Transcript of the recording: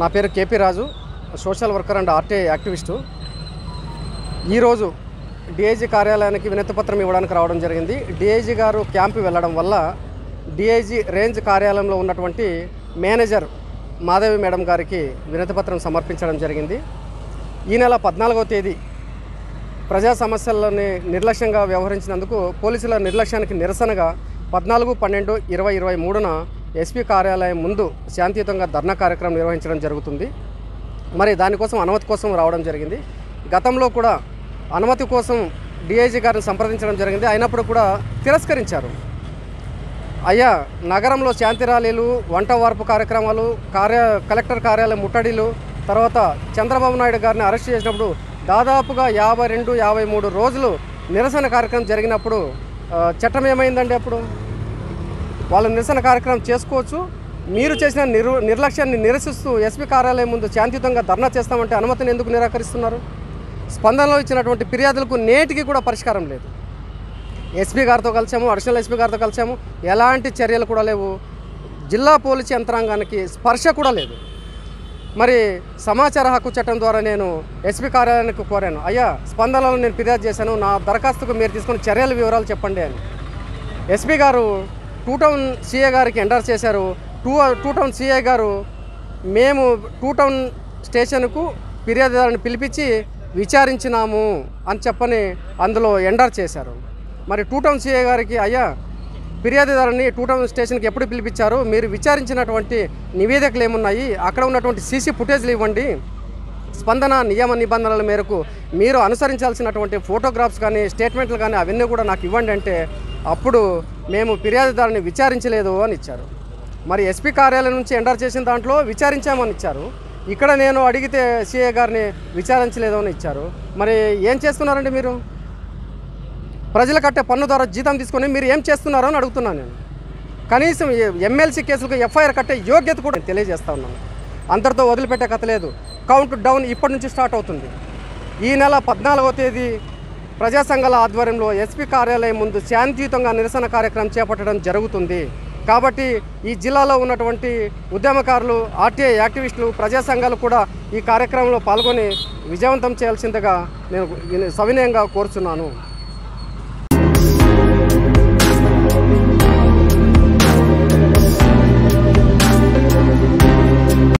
నా పేరు K P Raju social worker and RT activist ఈరోజు డిఐజీ కార్యాలయానికి వినతిపత్రం ఇవ్వడానికి రావడం జరిగింది డిఐజీ గారు క్యాంపు వెళ్ళడం వల్ల డిఐజీ రేంజ్ కార్యాలయంలో ఉన్నటువంటి మేనేజర్ మాధవి మేడం గారికి వినతిపత్రం సమర్పించడం జరిగింది ఈ నెల పద్నాలుగవ తేదీ ప్రజా సమస్యలని నిర్లక్ష్యంగా వ్యవహరించినందుకు పోలీసుల నిర్లక్ష్యానికి నిరసనగా పద్నాలుగు పన్నెండు ఇరవై ఇరవై మూడున ఎస్పీ కార్యాలయం ముందు శాంతియుతంగా ధర్నా కార్యక్రమం నిర్వహించడం జరుగుతుంది మరి దానికోసం అనుమతి కోసం రావడం జరిగింది గతంలో కూడా అనుమతి కోసం డిఐజీ గారిని సంప్రదించడం జరిగింది అయినప్పుడు కూడా తిరస్కరించారు అయ్యా నగరంలో శాంతి ర్యాలీలు వంట వార్పు కార్యక్రమాలు కార్య కలెక్టర్ కార్యాలయం ముట్టడిలు తర్వాత చంద్రబాబు నాయుడు గారిని అరెస్ట్ చేసినప్పుడు దాదాపుగా యాభై రెండు యాభై మూడు రోజులు నిరసన కార్యక్రమం జరిగినప్పుడు చట్టం ఏమైందండి అప్పుడు వాళ్ళ నిరసన కార్యక్రమం చేసుకోవచ్చు మీరు చేసిన నిర్ నిర్లక్ష్యాన్ని నిరసిస్తూ ఎస్పీ కార్యాలయం ముందు శాంతియుతంగా ధర్నా చేస్తామంటే అనుమతిని ఎందుకు నిరాకరిస్తున్నారు స్పందనలో ఇచ్చినటువంటి ఫిర్యాదులకు నేటికి కూడా పరిష్కారం లేదు ఎస్పీ గారితో కలిసాము అడిషనల్ ఎస్పీ గారితో కలిసాము ఎలాంటి చర్యలు కూడా లేవు జిల్లా పోలీసు యంత్రాంగానికి స్పర్శ కూడా లేదు మరి సమాచార హక్కు చట్టం ద్వారా నేను ఎస్పీ కార్యాలయానికి కోరాను అయ్యా స్పందనలో నేను ఫిర్యాదు చేశాను నా దరఖాస్తుకు మీరు తీసుకున్న చర్యల వివరాలు చెప్పండి అని ఎస్పీ గారు టూ టౌన్ సీఏ గారికి ఎంటర్ చేశారు టూ టూ టౌన్ సీఏ గారు మేము టూ టౌన్ స్టేషన్కు ఫిర్యాదుదారుని పిలిపించి విచారించినాము అని చెప్పని అందులో ఎండర్ చేశారు మరి టూ టౌన్ సీఏ గారికి అయ్యా ఫిర్యాదుదారుని టూ టౌన్ స్టేషన్కి ఎప్పుడు పిలిపించారు మీరు విచారించినటువంటి నివేదికలు ఏమున్నాయి అక్కడ ఉన్నటువంటి సీసీ ఫుటేజ్లు ఇవ్వండి స్పందన నియమ నిబంధనల మేరకు మీరు అనుసరించాల్సినటువంటి ఫోటోగ్రాఫ్స్ కానీ స్టేట్మెంట్లు కానీ అవన్నీ కూడా నాకు ఇవ్వండి అంటే అప్పుడు మేము ఫిర్యాదుదారుని విచారించలేదు అని ఇచ్చారు మరి ఎస్పీ కార్యాలయం నుంచి ఎండర్ చేసిన దాంట్లో విచారించామని ఇచ్చారు ఇక్కడ నేను అడిగితే సీఏ గారిని విచారించలేదు అని ఇచ్చారు మరి ఏం చేస్తున్నారండి మీరు ప్రజలు కట్టే పన్ను ద్వారా జీతం తీసుకొని మీరు ఏం చేస్తున్నారో అని అడుగుతున్నాను నేను కనీసం ఎమ్మెల్సీ కేసులకు ఎఫ్ఐఆర్ కట్టే యోగ్యత కూడా నేను తెలియజేస్తా ఉన్నాను అందరితో వదిలిపెట్టే కథ లేదు కౌంట్ డౌన్ ఇప్పటి నుంచి స్టార్ట్ అవుతుంది ఈ నెల పద్నాలుగో తేదీ ప్రజా సంఘాల ఆధ్వర్యంలో ఎస్పీ కార్యాలయం ముందు శాంతియుతంగా నిరసన కార్యక్రమం చేపట్టడం జరుగుతుంది కాబట్టి ఈ జిల్లాలో ఉన్నటువంటి ఉద్యమకారులు ఆర్టీఐ యాక్టివిస్టులు ప్రజా సంఘాలు కూడా ఈ కార్యక్రమంలో పాల్గొని విజయవంతం చేయాల్సిందిగా నేను సవినయంగా కోరుచున్నాను